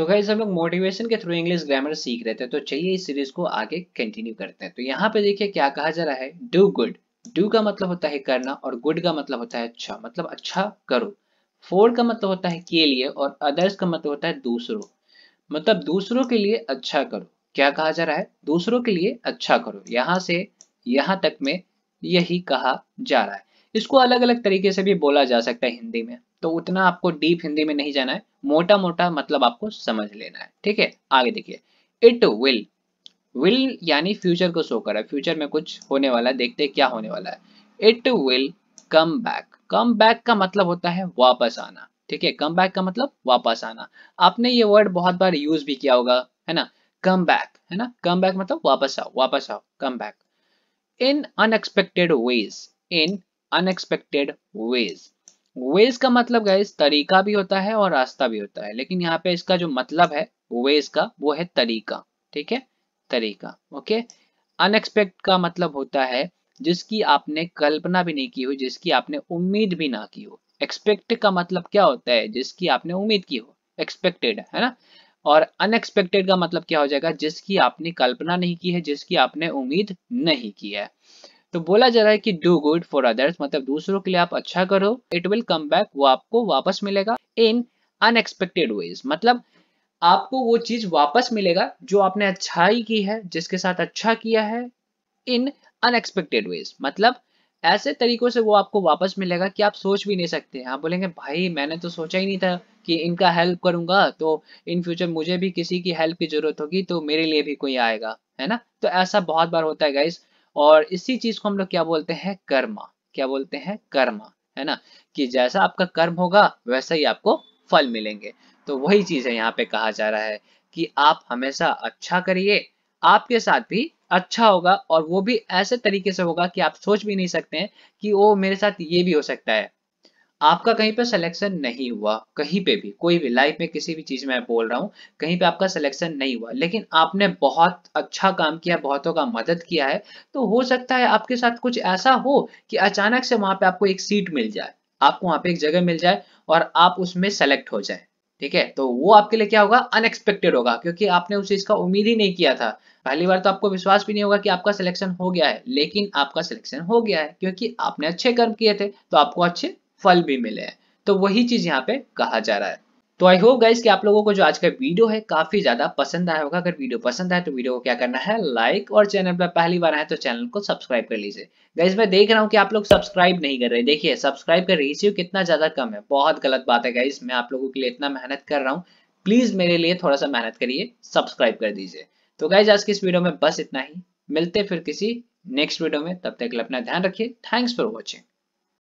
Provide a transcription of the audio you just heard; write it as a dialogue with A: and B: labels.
A: तो गाइज हम लोग मोटिवेशन के थ्रू इंग्लिश ग्रामर सीख रहे थे तो चलिए इस सीरीज को आगे कंटिन्यू करते हैं तो यहाँ पे देखिए क्या कहा जा रहा है डू गुड डू का मतलब होता है करना और गुड का मतलब होता है अच्छा मतलब अच्छा करो फोर का मतलब होता है के लिए और अदर्स का मतलब होता है दूसरों मतलब दूसरों के लिए अच्छा करो क्या कहा जा रहा है दूसरों के लिए अच्छा करो यहाँ से यहाँ तक में यही कहा जा रहा है इसको अलग अलग तरीके से भी बोला जा सकता है हिंदी में तो उतना आपको डीप हिंदी में नहीं जाना है मोटा मोटा मतलब आपको समझ लेना है ठीक है आगे देखिए इट विल विल यानी फ्यूचर को शो कर रहा है फ्यूचर में कुछ होने वाला है देखते क्या होने वाला है it will come back come back का मतलब होता है वापस आना ठीक है कम बैक का मतलब वापस आना आपने ये वर्ड बहुत बार यूज भी किया होगा है ना कम बैक है ना कम बैक मतलब वापस आओ वापस आओ come back in unexpected ways in unexpected ways ways का मतलब गाइज तरीका भी होता है और रास्ता भी होता है लेकिन यहाँ पे इसका जो मतलब है वेज का वो है तरीका ठीक है तरीका ओके अनएक्सपेक्ट का मतलब होता है जिसकी आपने कल्पना भी नहीं की हो जिसकी आपने उम्मीद भी ना की हो एक्सपेक्ट का मतलब क्या होता है जिसकी आपने उम्मीद की हो एक्सपेक्टेड है ना और अनएक्सपेक्टेड का मतलब क्या हो जाएगा जिसकी आपने कल्पना नहीं की है जिसकी आपने उम्मीद नहीं की है तो बोला जा रहा है कि डू गुड फॉर अदर्स मतलब दूसरों के लिए आप अच्छा करो इट विल कम बैक वो आपको वापस मिलेगा इन अनएक्सपेक्टेड वेज मतलब आपको वो चीज वापस मिलेगा जो आपने अच्छाई की है जिसके साथ अच्छा किया है इन अनएक्सपेक्टेड वेज मतलब ऐसे तरीकों से वो आपको वापस मिलेगा कि आप सोच भी नहीं सकते आप बोलेंगे भाई मैंने तो सोचा ही नहीं था कि इनका हेल्प करूंगा तो इन फ्यूचर मुझे भी किसी की हेल्प की जरूरत होगी तो मेरे लिए भी कोई आएगा है ना तो ऐसा बहुत बार होता है गाइज और इसी चीज को हम लोग क्या बोलते हैं कर्मा क्या बोलते हैं कर्मा है ना कि जैसा आपका कर्म होगा वैसा ही आपको फल मिलेंगे तो वही चीज है यहाँ पे कहा जा रहा है कि आप हमेशा अच्छा करिए आपके साथ भी अच्छा होगा और वो भी ऐसे तरीके से होगा कि आप सोच भी नहीं सकते हैं कि वो मेरे साथ ये भी हो सकता है आपका कहीं पे सिलेक्शन नहीं हुआ कहीं पे भी कोई भी लाइफ में किसी भी चीज में बोल रहा हूँ कहीं पे आपका सिलेक्शन नहीं हुआ लेकिन आपने बहुत अच्छा काम किया बहुतों का मदद किया है तो हो सकता है आपके साथ कुछ ऐसा हो कि अचानक से वहां पे आपको एक सीट मिल जाए आपको वहां पे एक जगह मिल जाए और आप उसमें सेलेक्ट हो जाए ठीक है तो वो आपके लिए क्या होगा अनएक्सपेक्टेड होगा क्योंकि आपने उस चीज का उम्मीद ही नहीं किया था पहली बार तो आपको विश्वास भी नहीं होगा कि आपका सिलेक्शन हो गया है लेकिन आपका सिलेक्शन हो गया है क्योंकि आपने अच्छे कर्म किए थे तो आपको अच्छे फल भी मिले हैं तो वही चीज यहाँ पे कहा जा रहा है तो आई होप गाइज कि आप लोगों को जो आज का वीडियो है काफी ज्यादा पसंद आया होगा अगर वीडियो पसंद आए तो वीडियो को क्या करना है लाइक और चैनल पर पहली बार आए तो चैनल को सब्सक्राइब कर लीजिए गाइज मैं देख रहा हूँ कि आप लोग सब्सक्राइब नहीं कर रहे देखिए सब्सक्राइब का रेशियो कितना ज्यादा कम है बहुत गलत बात है गाइज मैं आप लोगों के लिए इतना मेहनत कर रहा हूँ प्लीज मेरे लिए थोड़ा सा मेहनत करिए सब्सक्राइब कर दीजिए तो गाइज आज की इस वीडियो में बस इतना ही मिलते फिर किसी नेक्स्ट वीडियो में तब तक अपना ध्यान रखिए थैंक्स फॉर वॉचिंग